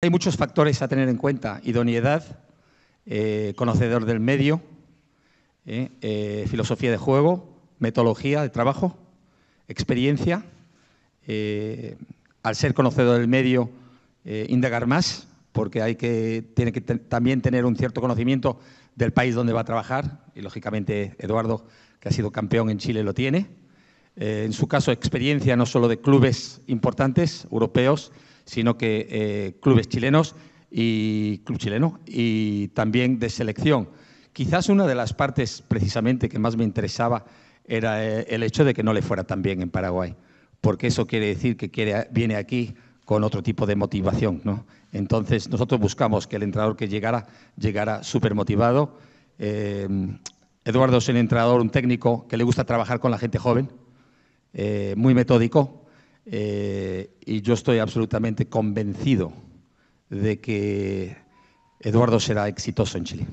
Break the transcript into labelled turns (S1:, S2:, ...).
S1: Hay muchos factores a tener en cuenta. Idoneidad, eh, conocedor del medio, eh, eh, filosofía de juego, metodología de trabajo, experiencia. al ser conocedor del medio, indagar más, porque hay que, tiene que también tener un cierto conocimiento del país donde va a trabajar. Y lógicamente Eduardo, que ha sido campeón en Chile, lo tiene. en su caso, experiencia no solo de clubes importantes europeos, sino que eh, clubes chilenos y club chileno y también de selección. Quizás una de las partes precisamente que más me interesaba era eh, el hecho de que no le fuera tan bien en Paraguay, porque eso quiere decir que viene aquí con otro tipo de motivación. Entonces nosotros buscamos que el entrenador que llegara llegara súper motivado. Eh, Eduardo es un entrenador, un técnico que le gusta trabajar con la gente joven, muy metódico, eh, y yo estoy absolutamente convencido de que Eduardo será exitoso en Chile.